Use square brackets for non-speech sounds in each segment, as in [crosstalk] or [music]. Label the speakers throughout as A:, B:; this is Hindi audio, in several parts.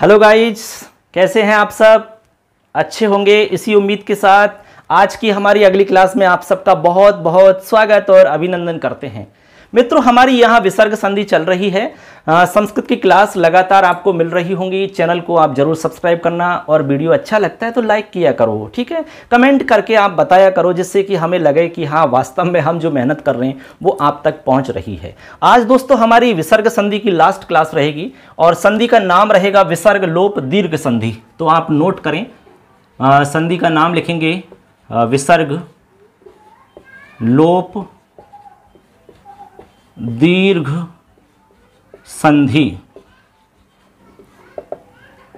A: हेलो गाइज कैसे हैं आप सब अच्छे होंगे इसी उम्मीद के साथ आज की हमारी अगली क्लास में आप सबका बहुत बहुत स्वागत और अभिनंदन करते हैं मित्रों हमारी यहाँ विसर्ग संधि चल रही है संस्कृत की क्लास लगातार आपको मिल रही होंगी चैनल को आप जरूर सब्सक्राइब करना और वीडियो अच्छा लगता है तो लाइक किया करो ठीक है कमेंट करके आप बताया करो जिससे कि हमें लगे कि हाँ वास्तव में हम जो मेहनत कर रहे हैं वो आप तक पहुँच रही है आज दोस्तों हमारी विसर्ग संधि की लास्ट क्लास रहेगी और संधि का नाम रहेगा विसर्ग लोप दीर्घ संधि तो आप नोट करें संधि का नाम लिखेंगे विसर्ग लोप दीर्घ संधि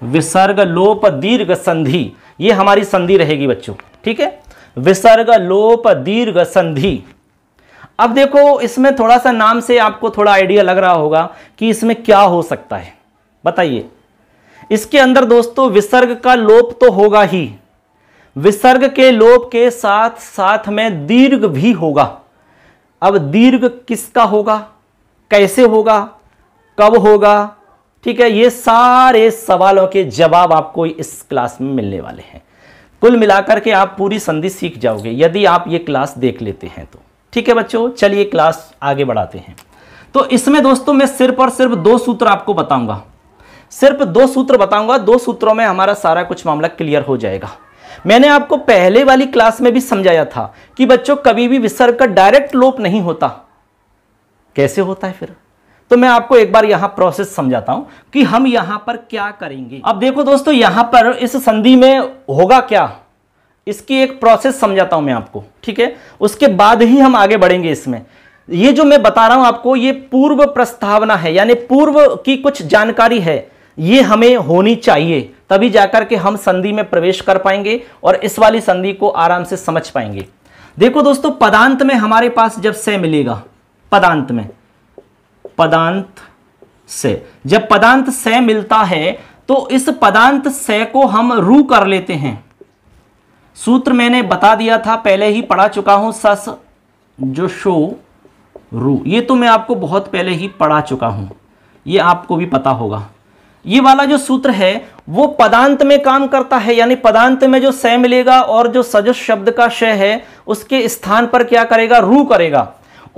A: विसर्ग लोप दीर्घ संधि ये हमारी संधि रहेगी बच्चों ठीक है विसर्ग लोप दीर्घ संधि अब देखो इसमें थोड़ा सा नाम से आपको थोड़ा आइडिया लग रहा होगा कि इसमें क्या हो सकता है बताइए इसके अंदर दोस्तों विसर्ग का लोप तो होगा ही विसर्ग के लोप के साथ साथ में दीर्घ भी होगा अब दीर्घ किसका होगा कैसे होगा कब होगा ठीक है ये सारे सवालों के जवाब आपको इस क्लास में मिलने वाले हैं कुल मिलाकर के आप पूरी संधि सीख जाओगे यदि आप ये क्लास देख लेते हैं तो ठीक है बच्चों चलिए क्लास आगे बढ़ाते हैं तो इसमें दोस्तों मैं सिर्फ और सिर्फ दो सूत्र आपको बताऊंगा सिर्फ दो सूत्र बताऊंगा दो सूत्रों में हमारा सारा कुछ मामला क्लियर हो जाएगा मैंने आपको पहले वाली क्लास में भी समझाया था कि बच्चों कभी भी विसर्ग का डायरेक्ट लोप नहीं होता कैसे होता है फिर तो मैं आपको एक बार यहां प्रोसेस समझाता हूं कि हम यहां पर क्या करेंगे अब देखो दोस्तों यहां पर इस संधि में होगा क्या इसकी एक प्रोसेस समझाता हूं मैं आपको ठीक है उसके बाद ही हम आगे बढ़ेंगे इसमें ये जो मैं बता रहा हूं आपको ये पूर्व प्रस्तावना है यानी पूर्व की कुछ जानकारी है ये हमें होनी चाहिए तभी जाकर के हम संधि में प्रवेश कर पाएंगे और इस वाली संधि को आराम से समझ पाएंगे देखो दोस्तों पदांत में हमारे पास जब से मिलेगा पदांत में पदांत से जब पदांत से मिलता है तो इस पदांत से को हम रू कर लेते हैं सूत्र मैंने बता दिया था पहले ही पढ़ा चुका हूं सस जो शो रू ये तो मैं आपको बहुत पहले ही पढ़ा चुका हूं ये आपको भी पता होगा ये वाला जो सूत्र है वो पदांत में काम करता है यानी पदांत में जो सय मिलेगा और जो सजस शब्द का शय है उसके स्थान पर क्या करेगा रू करेगा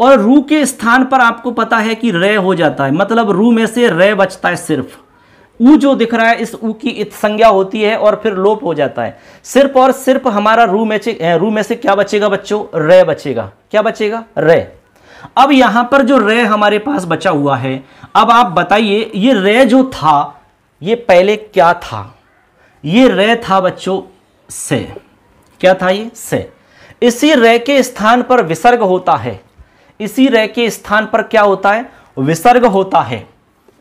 A: और रू के स्थान पर आपको पता है कि रय हो जाता है मतलब रू में से रय बचता है सिर्फ ऊ जो दिख रहा है इस ऊ की इत संज्ञा होती है और फिर लोप हो जाता है सिर्फ और सिर्फ हमारा रू में से रू में से क्या बचेगा बच्चों रय बचेगा क्या बचेगा रय अब यहां पर जो रय हमारे पास बचा हुआ है अब आप बताइए ये रय जो था ये पहले क्या था ये रे था बच्चों से क्या था ये से इसी रे के स्थान पर विसर्ग होता है इसी रे के स्थान पर क्या होता है विसर्ग होता है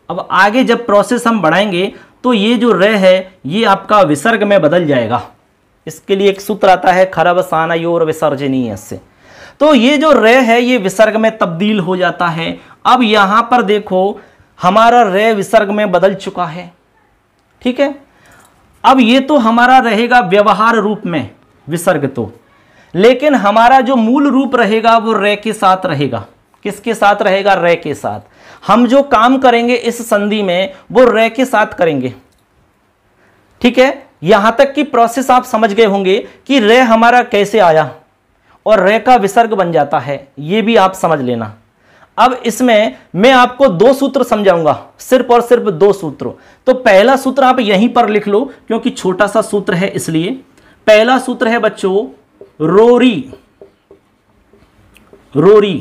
A: अब आगे जब प्रोसेस हम बढ़ाएंगे तो ये जो रे है ये आपका विसर्ग में बदल जाएगा इसके लिए एक सूत्र आता है खरब साना योर विसर्जनीय से तो ये जो रे है ये विसर्ग में तब्दील हो जाता है अब यहाँ पर देखो हमारा रे विसर्ग में बदल चुका है ठीक है अब ये तो हमारा रहेगा व्यवहार रूप में विसर्ग तो लेकिन हमारा जो मूल रूप रहेगा वो रे के साथ रहेगा किसके साथ रहेगा रे के साथ हम जो काम करेंगे इस संधि में वो रे के साथ करेंगे ठीक है यहां तक कि प्रोसेस आप समझ गए होंगे कि रे हमारा कैसे आया और रे का विसर्ग बन जाता है ये भी आप समझ लेना अब इसमें मैं आपको दो सूत्र समझाऊंगा सिर्फ और सिर्फ दो सूत्र तो पहला सूत्र आप यहीं पर लिख लो क्योंकि छोटा सा सूत्र है इसलिए पहला सूत्र है बच्चों रोरी रोरी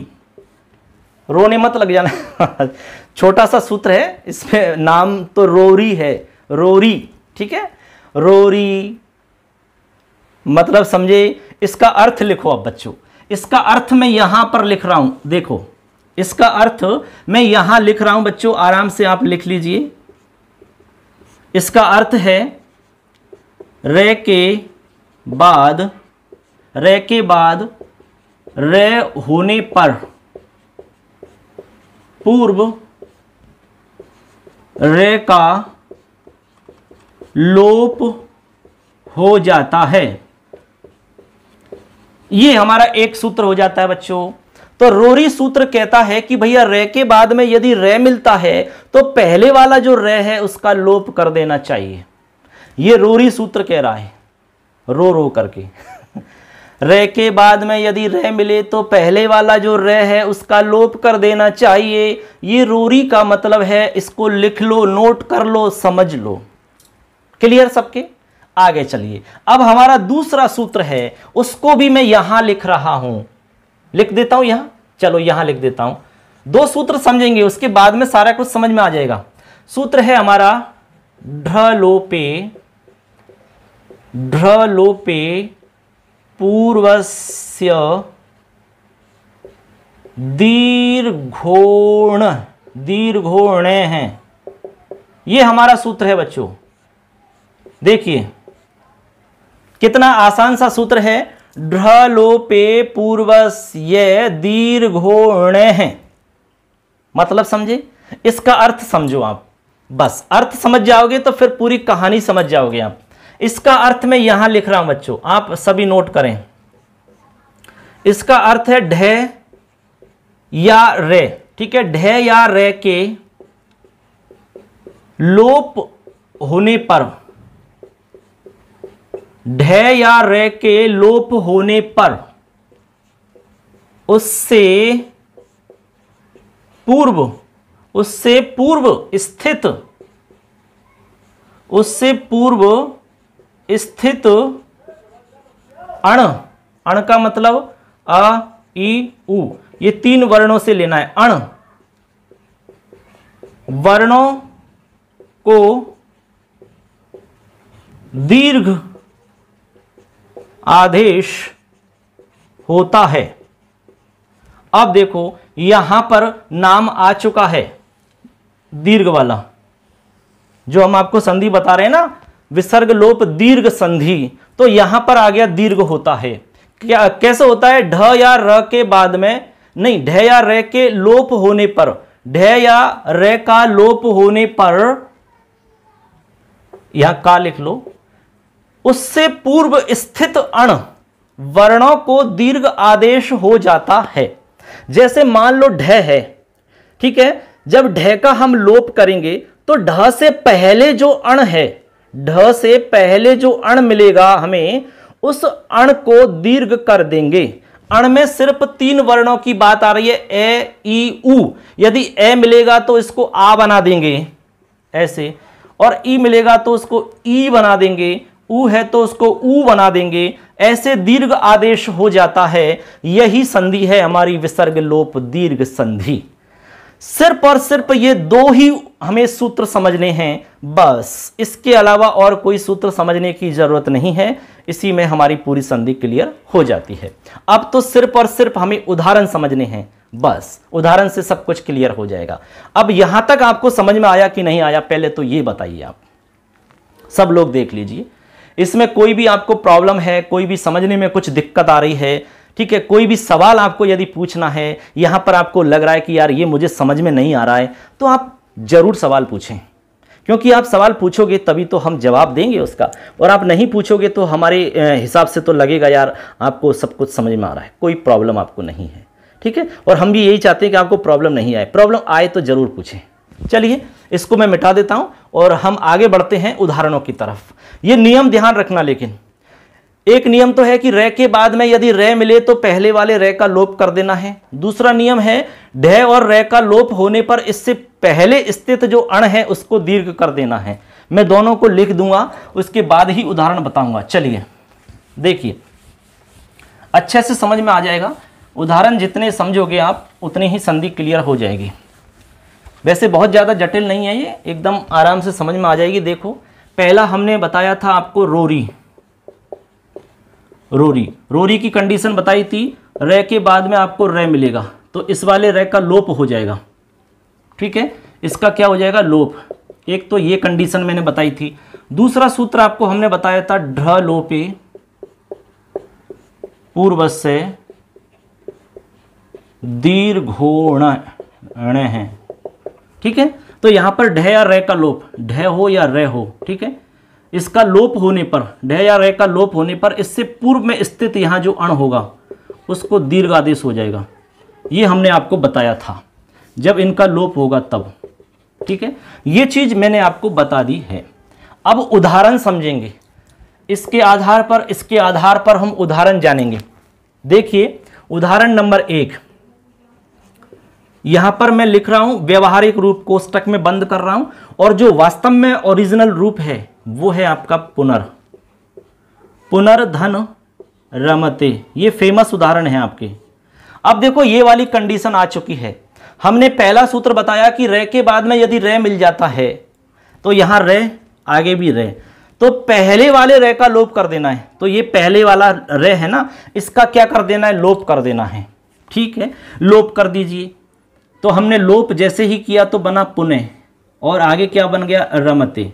A: रोने मत लग जाना [laughs] छोटा सा सूत्र है इसमें नाम तो रोरी है रोरी ठीक है रोरी मतलब समझे इसका अर्थ लिखो आप बच्चों इसका अर्थ मैं यहां पर लिख रहा हूं देखो इसका अर्थ मैं यहां लिख रहा हूं बच्चों आराम से आप लिख लीजिए इसका अर्थ है रे के बाद रे के बाद रे होने पर पूर्व रे का लोप हो जाता है ये हमारा एक सूत्र हो जाता है बच्चों तो रोरी सूत्र कहता है कि भैया रे के बाद में यदि रे मिलता है तो पहले वाला जो रे है उसका लोप कर देना चाहिए ये रोरी सूत्र कह रहा है रो रो करके [laughs] रे के बाद में यदि रे मिले तो पहले वाला जो रे है उसका लोप कर देना चाहिए ये रोरी का मतलब है इसको लिख लो नोट कर लो समझ लो क्लियर सबके आगे चलिए अब हमारा दूसरा सूत्र है उसको भी मैं यहां लिख रहा हूं लिख देता हूं यहां चलो यहां लिख देता हूं दो सूत्र समझेंगे उसके बाद में सारा कुछ समझ में आ जाएगा सूत्र है हमारा ढलोपे ढलोपे पूर्वस्य दीर्घोण दीर्घोणे हैं ये हमारा सूत्र है बच्चों देखिए कितना आसान सा सूत्र है ढ्रलोपे पूर्वस्य दीर्घोण है मतलब समझे इसका अर्थ समझो आप बस अर्थ समझ जाओगे तो फिर पूरी कहानी समझ जाओगे आप इसका अर्थ मैं यहां लिख रहा हूं बच्चों आप सभी नोट करें इसका अर्थ है ढे या रे ठीक है ढे या रे के लोप होने पर ढे या रे के लोप होने पर उससे पूर्व उससे पूर्व स्थित उससे पूर्व स्थित अण अण का मतलब अ ई उ ये तीन वर्णों से लेना है अण वर्णों को दीर्घ आदेश होता है अब देखो यहां पर नाम आ चुका है दीर्घ वाला जो हम आपको संधि बता रहे हैं ना विसर्ग लोप दीर्घ संधि तो यहां पर आ गया दीर्घ होता है क्या कैसे होता है ढ या र के बाद में नहीं ढ या र के लोप होने पर ढ या र का लोप होने पर यहां का लिख लो उससे पूर्व स्थित अण वर्णों को दीर्घ आदेश हो जाता है जैसे मान लो ढ है ठीक है जब ढ का हम लोप करेंगे तो ढ से पहले जो अण है ढ से पहले जो अण मिलेगा हमें उस अण को दीर्घ कर देंगे अण में सिर्फ तीन वर्णों की बात आ रही है ए ई उ यदि ए मिलेगा तो इसको आ बना देंगे ऐसे और ई मिलेगा तो उसको ई बना देंगे उ है तो उसको ऊ बना देंगे ऐसे दीर्घ आदेश हो जाता है यही संधि है हमारी विसर्ग लोप दीर्घ संधि सिर्फ और सिर्फ ये दो ही हमें सूत्र समझने हैं बस इसके अलावा और कोई सूत्र समझने की जरूरत नहीं है इसी में हमारी पूरी संधि क्लियर हो जाती है अब तो सिर्फ और सिर्फ हमें उदाहरण समझने हैं बस उदाहरण से सब कुछ क्लियर हो जाएगा अब यहां तक आपको समझ में आया कि नहीं आया पहले तो ये बताइए आप सब लोग देख लीजिए इसमें कोई भी आपको प्रॉब्लम है कोई भी समझने में कुछ दिक्कत आ रही है ठीक है कोई भी सवाल आपको यदि पूछना है यहाँ पर आपको लग रहा है कि यार ये मुझे समझ में नहीं आ रहा है तो आप ज़रूर सवाल पूछें क्योंकि आप सवाल पूछोगे तभी तो हम जवाब देंगे उसका और आप नहीं पूछोगे तो हमारे हिसाब से तो लगेगा यार आपको सब कुछ समझ में आ रहा है कोई प्रॉब्लम आपको नहीं है ठीक है और हम भी यही चाहते हैं कि आपको प्रॉब्लम नहीं आए प्रॉब्लम आए तो ज़रूर पूछें चलिए इसको मैं मिटा देता हूं और हम आगे बढ़ते हैं उदाहरणों की तरफ ये नियम ध्यान रखना लेकिन एक नियम तो है कि रे के बाद में यदि रे मिले तो पहले वाले रे का लोप कर देना है दूसरा नियम है ढे और रे का लोप होने पर इससे पहले स्थित जो अण है उसको दीर्घ कर देना है मैं दोनों को लिख दूंगा उसके बाद ही उदाहरण बताऊंगा चलिए देखिए अच्छे से समझ में आ जाएगा उदाहरण जितने समझोगे आप उतनी ही संधि क्लियर हो जाएगी वैसे बहुत ज़्यादा जटिल नहीं है ये एकदम आराम से समझ में आ जाएगी देखो पहला हमने बताया था आपको रोरी रोरी रोरी की कंडीशन बताई थी रे के बाद में आपको रे मिलेगा तो इस वाले रे का लोप हो जाएगा ठीक है इसका क्या हो जाएगा लोप एक तो ये कंडीशन मैंने बताई थी दूसरा सूत्र आपको हमने बताया था ढ लोपे पूर्व से दीर्घोण है ठीक है तो यहां पर ढह या रे का लोप ढह हो या रे हो ठीक है इसका लोप होने पर ढह या रे का लोप होने पर इससे पूर्व में स्थित यहां जो अण होगा उसको दीर्घ आदेश हो जाएगा ये हमने आपको बताया था जब इनका लोप होगा तब ठीक है ये चीज़ मैंने आपको बता दी है अब उदाहरण समझेंगे इसके आधार पर इसके आधार पर हम उदाहरण जानेंगे देखिए उदाहरण नंबर एक यहां पर मैं लिख रहा हूं व्यवहारिक रूप कोष्टक में बंद कर रहा हूं और जो वास्तव में ओरिजिनल रूप है वो है आपका पुनर् पुनर्धन रमते ये फेमस उदाहरण है आपके अब देखो ये वाली कंडीशन आ चुकी है हमने पहला सूत्र बताया कि रे के बाद में यदि रे मिल जाता है तो यहां रे आगे भी रे तो पहले वाले रे का लोप कर देना है तो ये पहले वाला रे है ना इसका क्या कर देना है लोप कर देना है ठीक है लोप कर दीजिए तो हमने लोप जैसे ही किया तो बना पुणे और आगे क्या बन गया रमते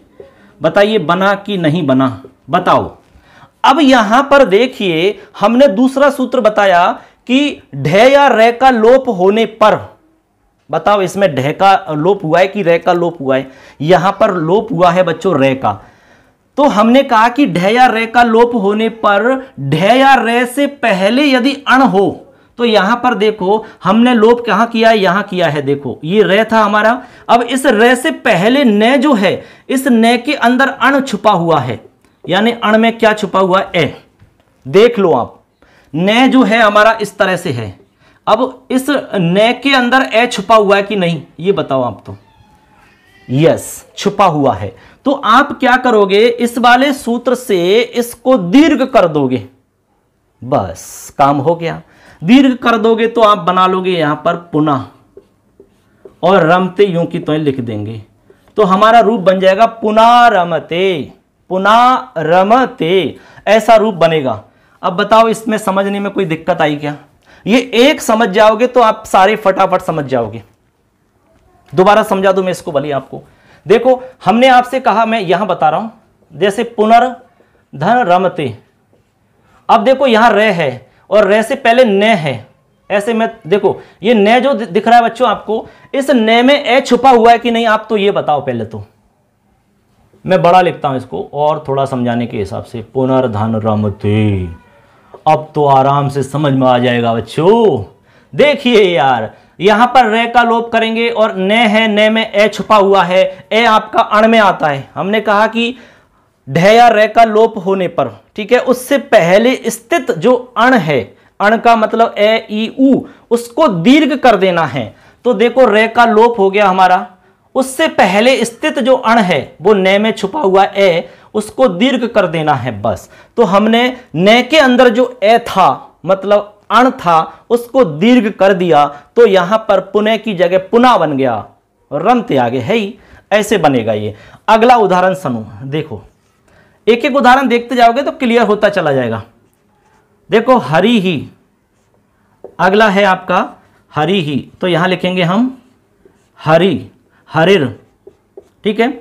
A: बताइए बना कि नहीं बना बताओ अब यहां पर देखिए हमने दूसरा सूत्र बताया कि ढे या रे का लोप होने पर बताओ इसमें ढे का लोप हुआ है कि रे का लोप हुआ है यहां पर लोप हुआ है बच्चों रे का तो हमने कहा कि ढे या रे का लोप होने पर ढे या रे से पहले यदि अण हो तो यहां पर देखो हमने लोप कहां किया है यहां किया है देखो ये रे था हमारा अब इस रे से पहले न जो है इस न के अंदर अण छुपा हुआ है यानी अण में क्या छुपा हुआ है ए देख लो आप न जो है हमारा इस तरह से है अब इस न के अंदर ए छुपा हुआ है कि नहीं ये बताओ आप तो यस छुपा हुआ है तो आप क्या करोगे इस वाले सूत्र से इसको दीर्घ कर दोगे बस काम हो गया दीर्घ कर दोगे तो आप बना लोगे यहां पर पुनः और रमते यूं की तो लिख देंगे तो हमारा रूप बन जाएगा पुनः रमते पुनः रमते ऐसा रूप बनेगा अब बताओ इसमें समझने में कोई दिक्कत आई क्या ये एक समझ जाओगे तो आप सारे फटाफट समझ जाओगे दोबारा समझा दो मैं इसको बलि आपको देखो हमने आपसे कहा मैं यहां बता रहा हूं जैसे पुनर्धन रमते अब देखो यहां र है और रह से पहले न है ऐसे में देखो ये न जो दिख रहा है बच्चों आपको इस न में ए छुपा हुआ है कि नहीं आप तो ये बताओ पहले तो मैं बड़ा लिखता हूं इसको और थोड़ा समझाने के हिसाब से पुनर्धन रमते अब तो आराम से समझ में आ जाएगा बच्चों देखिए यार यहां पर रे का लोप करेंगे और न है न में ए छुपा हुआ है ए आपका अण में आता है हमने कहा कि ढय या रे का लोप होने पर ठीक है उससे पहले स्थित जो अण है अण का मतलब ए ई उ उसको दीर्घ कर देना है तो देखो रे का लोप हो गया हमारा उससे पहले स्थित जो अण है वो ने में छुपा हुआ ए उसको दीर्घ कर देना है बस तो हमने ने के अंदर जो ए था मतलब अण था उसको दीर्घ कर दिया तो यहां पर पुनः की जगह पुना बन गया रंत आगे है ही ऐसे बनेगा ये अगला उदाहरण समूह देखो एक एक उदाहरण देखते जाओगे तो क्लियर होता चला जाएगा देखो हरी ही अगला है आपका हरी ही तो यहां लिखेंगे हम हरी हरिर ठीक है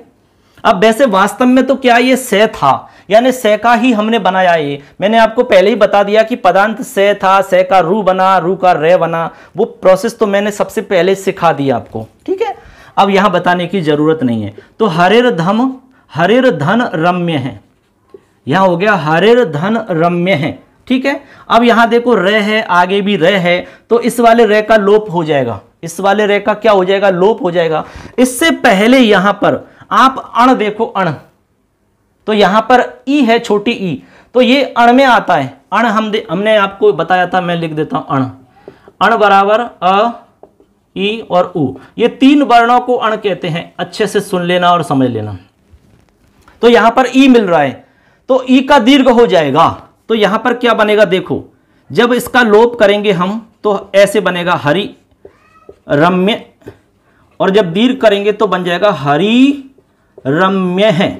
A: अब वैसे वास्तव में तो क्या ये स था यानी स का ही हमने बनाया ये मैंने आपको पहले ही बता दिया कि पदांत स था स का रू बना रू का रे बना वो प्रोसेस तो मैंने सबसे पहले सिखा दिया आपको ठीक है अब यहां बताने की जरूरत नहीं है तो हरिर धम हरिर धन रम्य है यह हो गया हरिर धन रम्य है ठीक है अब यहां देखो र है आगे भी र है तो इस वाले र का लोप हो जाएगा इस वाले र का क्या हो जाएगा लोप हो जाएगा इससे पहले यहां पर आप अण देखो अण तो यहां पर ई है छोटी ई तो ये अण में आता है अण हम दे, हमने आपको बताया था मैं लिख देता हूं अण अण बराबर अ ई और उ ये तीन वर्णों को अण कहते हैं अच्छे से सुन लेना और समझ लेना तो यहां पर ई मिल रहा है तो ई e का दीर्घ हो जाएगा तो यहां पर क्या बनेगा देखो जब इसका लोप करेंगे हम तो ऐसे बनेगा हरि रम्य और जब दीर्घ करेंगे तो बन जाएगा हरि रम्य है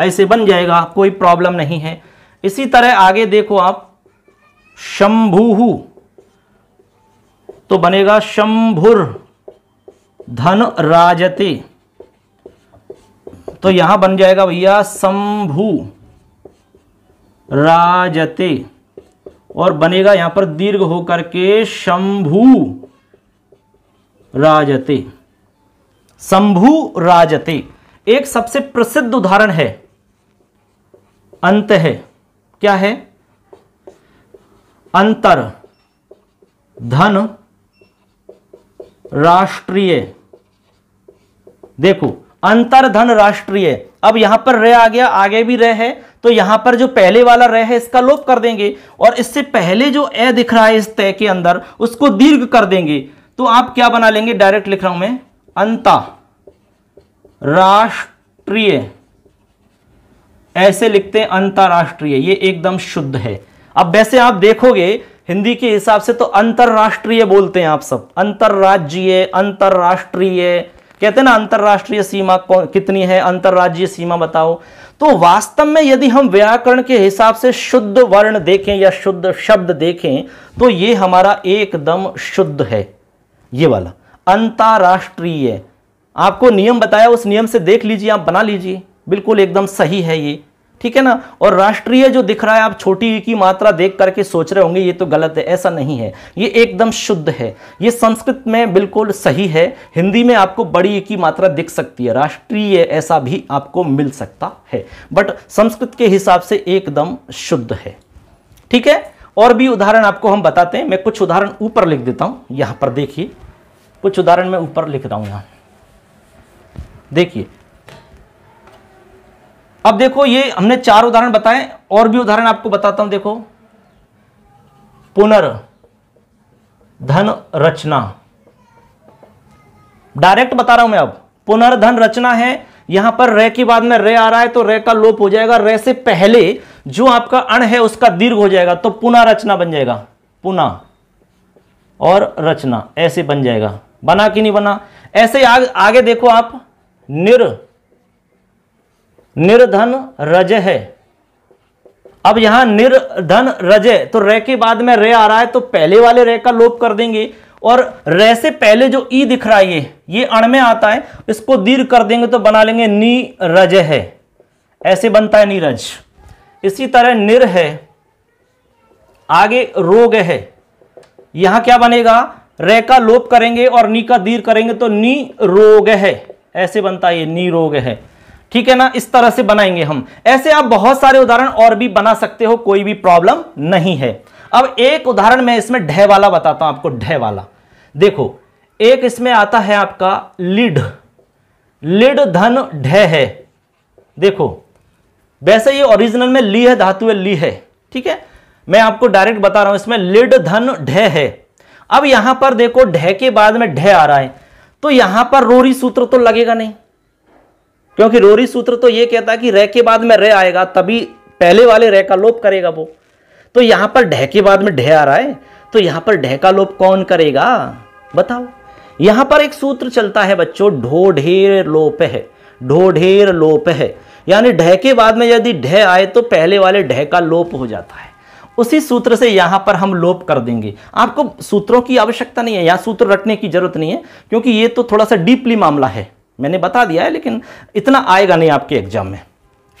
A: ऐसे बन जाएगा कोई प्रॉब्लम नहीं है इसी तरह आगे देखो आप शंभु तो बनेगा शंभुर धन राजते तो यहां बन जाएगा भैया शंभु राजते और बनेगा यहां पर दीर्घ होकर के शंभु राजते शंभु राजते एक सबसे प्रसिद्ध उदाहरण है अंत है क्या है अंतर धन राष्ट्रीय देखो अंतर धन राष्ट्रीय अब यहां पर रे आ गया आगे भी रे है तो यहां पर जो पहले वाला रह है इसका लोप कर देंगे और इससे पहले जो ए दिख रहा है इस तय के अंदर उसको दीर्घ कर देंगे तो आप क्या बना लेंगे डायरेक्ट लिख रहा हूं मैं अंता राष्ट्रीय ऐसे लिखते हैं अंतर्राष्ट्रीय ये एकदम शुद्ध है अब वैसे आप देखोगे हिंदी के हिसाब से तो अंतर्राष्ट्रीय बोलते हैं आप सब अंतर्राज्यीय अंतर्राष्ट्रीय कहते हैं ना अंतर्राष्ट्रीय सीमा कितनी है अंतर्राज्यीय सीमा बताओ तो वास्तव में यदि हम व्याकरण के हिसाब से शुद्ध वर्ण देखें या शुद्ध शब्द देखें तो ये हमारा एकदम शुद्ध है ये वाला अंतर्राष्ट्रीय आपको नियम बताया उस नियम से देख लीजिए आप बना लीजिए बिल्कुल एकदम सही है ये ठीक है ना और राष्ट्रीय जो दिख रहा है आप छोटी की मात्रा देख करके सोच रहे होंगे ये तो गलत है ऐसा नहीं है ये एकदम शुद्ध है ये संस्कृत में बिल्कुल सही है हिंदी में आपको बड़ी की मात्रा दिख सकती है राष्ट्रीय ऐसा भी आपको मिल सकता है बट संस्कृत के हिसाब से एकदम शुद्ध है ठीक है और भी उदाहरण आपको हम बताते हैं मैं कुछ उदाहरण ऊपर लिख देता हूं यहां पर देखिए कुछ उदाहरण मैं ऊपर लिख रहा हूं यहां देखिए अब देखो ये हमने चार उदाहरण बताए और भी उदाहरण आपको बताता हूं देखो पुनर धन रचना डायरेक्ट बता रहा हूं मैं अब पुनर्धन रचना है यहां पर रे की बाद में रे आ रहा है तो रे का लोप हो जाएगा रे से पहले जो आपका अण है उसका दीर्घ हो जाएगा तो पुनः रचना बन जाएगा पुनः और रचना ऐसे बन जाएगा बना कि नहीं बना ऐसे आग, आगे देखो आप निर निर्धन रज है अब यहां निर्धन है तो रे के बाद में रे आ रहा है तो पहले वाले रे का लोप कर देंगे और रे से पहले जो ई दिख रहा है ये ये अण में आता है इसको दीर्घ कर देंगे तो बना लेंगे नी रज है ऐसे बनता है नीरज इसी तरह निर है आगे रोग है यहां क्या बनेगा रे का लोप करेंगे और नी का दीर करेंगे तो नी रोग है ऐसे बनता है ये नी रोग है ठीक है ना इस तरह से बनाएंगे हम ऐसे आप बहुत सारे उदाहरण और भी बना सकते हो कोई भी प्रॉब्लम नहीं है अब एक उदाहरण मैं इसमें ढह वाला बताता हूं आपको ढह वाला देखो एक इसमें आता है आपका लिड लिड धन ढह है देखो वैसे ये ओरिजिनल में ली है धातु ली है ठीक है मैं आपको डायरेक्ट बता रहा हूं इसमें लिड धन ढह है अब यहां पर देखो ढह के बाद में ढह आ रहा है तो यहां पर रोरी सूत्र तो लगेगा नहीं क्योंकि रोरी सूत्र तो ये कहता है कि रह के बाद में रह आएगा तभी पहले वाले रह का लोप करेगा वो तो यहां पर ढह के बाद में ढह आ रहा है तो यहां पर ढह का लोप कौन करेगा बताओ यहां पर एक सूत्र चलता है बच्चों ढो ढेर लोप है ढो ढेर लोप है यानी ढह के बाद में यदि ढह आए तो पहले वाले ढह का लोप हो जाता है उसी सूत्र से यहाँ पर हम लोप कर देंगे आपको सूत्रों की आवश्यकता नहीं है यहाँ सूत्र रटने की जरूरत नहीं है क्योंकि ये तो थोड़ा सा डीपली मामला है मैंने बता दिया है लेकिन इतना आएगा नहीं आपके एग्जाम में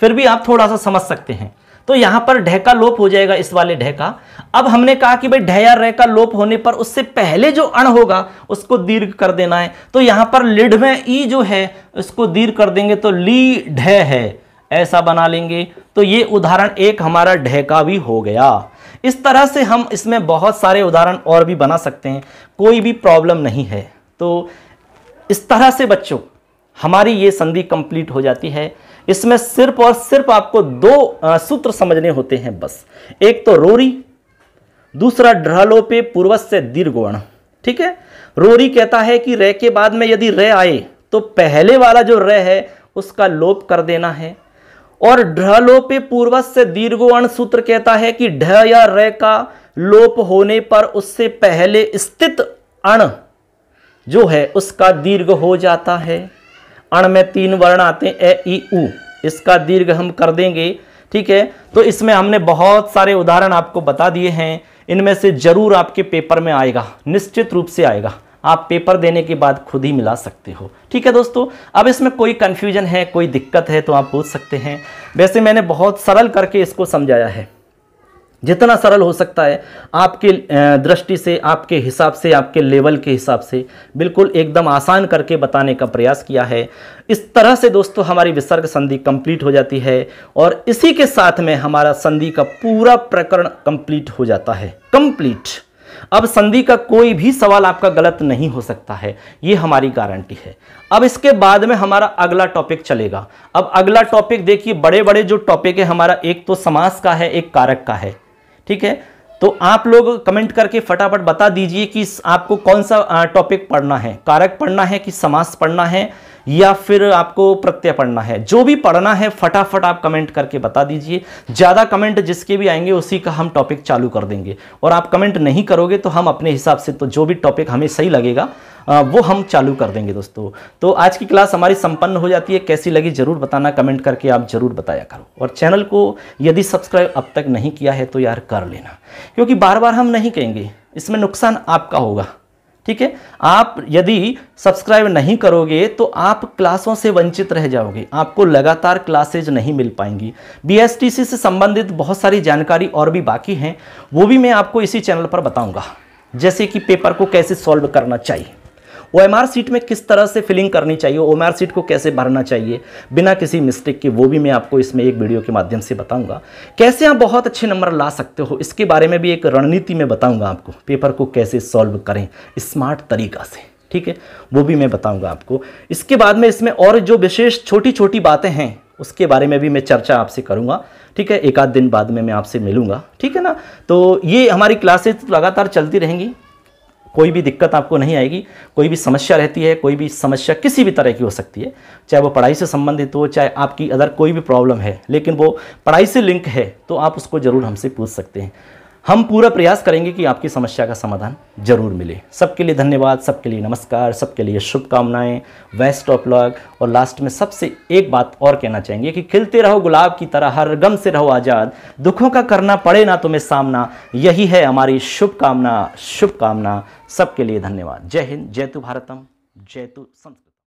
A: फिर भी आप थोड़ा सा समझ सकते हैं तो यहाँ पर ढह का लोप हो जाएगा इस वाले ढह का अब हमने कहा कि भाई ढह या रह का लोप होने पर उससे पहले जो अण होगा उसको दीर्घ कर देना है तो यहाँ पर लिड में ई जो है उसको दीर्घ कर देंगे तो ली ढह है ऐसा बना लेंगे तो ये उदाहरण एक हमारा ढह का भी हो गया इस तरह से हम इसमें बहुत सारे उदाहरण और भी बना सकते हैं कोई भी प्रॉब्लम नहीं है तो इस तरह से बच्चों हमारी ये संधि कंप्लीट हो जाती है इसमें सिर्फ और सिर्फ आपको दो सूत्र समझने होते हैं बस एक तो रोरी दूसरा ढ्रलो पे पूर्वज से दीर्घवर्ण ठीक है रोरी कहता है कि रे के बाद में यदि रे आए तो पहले वाला जो रे है उसका लोप कर देना है और ढ्रलो पे पूर्वज से दीर्घवर्ण सूत्र कहता है कि ढ या रे का लोप होने पर उससे पहले स्थित अण जो है उसका दीर्घ हो जाता है अण में तीन वर्ण आते हैं ए ई उ इसका दीर्घ हम कर देंगे ठीक है तो इसमें हमने बहुत सारे उदाहरण आपको बता दिए हैं इनमें से ज़रूर आपके पेपर में आएगा निश्चित रूप से आएगा आप पेपर देने के बाद खुद ही मिला सकते हो ठीक है दोस्तों अब इसमें कोई कन्फ्यूजन है कोई दिक्कत है तो आप पूछ सकते हैं वैसे मैंने बहुत सरल करके इसको समझाया है जितना सरल हो सकता है आपके दृष्टि से आपके हिसाब से आपके लेवल के हिसाब से बिल्कुल एकदम आसान करके बताने का प्रयास किया है इस तरह से दोस्तों हमारी विसर्ग संधि कंप्लीट हो जाती है और इसी के साथ में हमारा संधि का पूरा प्रकरण कंप्लीट हो जाता है कंप्लीट अब संधि का कोई भी सवाल आपका गलत नहीं हो सकता है ये हमारी गारंटी है अब इसके बाद में हमारा अगला टॉपिक चलेगा अब अगला टॉपिक देखिए बड़े बड़े जो टॉपिक है हमारा एक तो समास का है एक कारक का है ठीक है तो आप लोग कमेंट करके फटाफट बता दीजिए कि आपको कौन सा टॉपिक पढ़ना है कारक पढ़ना है कि समास पढ़ना है या फिर आपको प्रत्यय पढ़ना है जो भी पढ़ना है फटाफट आप कमेंट करके बता दीजिए ज़्यादा कमेंट जिसके भी आएंगे उसी का हम टॉपिक चालू कर देंगे और आप कमेंट नहीं करोगे तो हम अपने हिसाब से तो जो भी टॉपिक हमें सही लगेगा वो हम चालू कर देंगे दोस्तों तो आज की क्लास हमारी संपन्न हो जाती है कैसी लगी ज़रूर बताना कमेंट करके आप ज़रूर बताया करो और चैनल को यदि सब्सक्राइब अब तक नहीं किया है तो यार कर लेना क्योंकि बार बार हम नहीं कहेंगे इसमें नुकसान आपका होगा ठीक है आप यदि सब्सक्राइब नहीं करोगे तो आप क्लासों से वंचित रह जाओगे आपको लगातार क्लासेज नहीं मिल पाएंगी बीएसटीसी से संबंधित बहुत सारी जानकारी और भी बाकी हैं वो भी मैं आपको इसी चैनल पर बताऊंगा जैसे कि पेपर को कैसे सॉल्व करना चाहिए ओ एम आर सीट में किस तरह से फिलिंग करनी चाहिए ओ एम आर सीट को कैसे भरना चाहिए बिना किसी मिस्टेक के वो भी मैं आपको इसमें एक वीडियो के माध्यम से बताऊंगा कैसे आप बहुत अच्छे नंबर ला सकते हो इसके बारे में भी एक रणनीति में बताऊंगा आपको पेपर को कैसे सॉल्व करें स्मार्ट तरीका से ठीक है वो भी मैं बताऊंगा आपको इसके बाद में इसमें और जो विशेष छोटी छोटी बातें हैं उसके बारे में भी मैं चर्चा आपसे करूंगा ठीक है एक आध दिन बाद में मैं आपसे मिलूंगा ठीक है ना तो ये हमारी क्लासेस लगातार चलती रहेंगी कोई भी दिक्कत आपको नहीं आएगी कोई भी समस्या रहती है कोई भी समस्या किसी भी तरह की हो सकती है चाहे वो पढ़ाई से संबंधित हो चाहे आपकी अदर कोई भी प्रॉब्लम है लेकिन वो पढ़ाई से लिंक है तो आप उसको ज़रूर हमसे पूछ सकते हैं हम पूरा प्रयास करेंगे कि आपकी समस्या का समाधान जरूर मिले सबके लिए धन्यवाद सबके लिए नमस्कार सबके लिए शुभकामनाएं वेस्ट ऑफ लॉक और लास्ट में सबसे एक बात और कहना चाहेंगे कि खिलते रहो गुलाब की तरह हर गम से रहो आज़ाद दुखों का करना पड़े ना तुम्हें सामना यही है हमारी शुभकामना शुभकामना सबके लिए धन्यवाद जय हिंद जय तु भारतम जय तु संस्कृत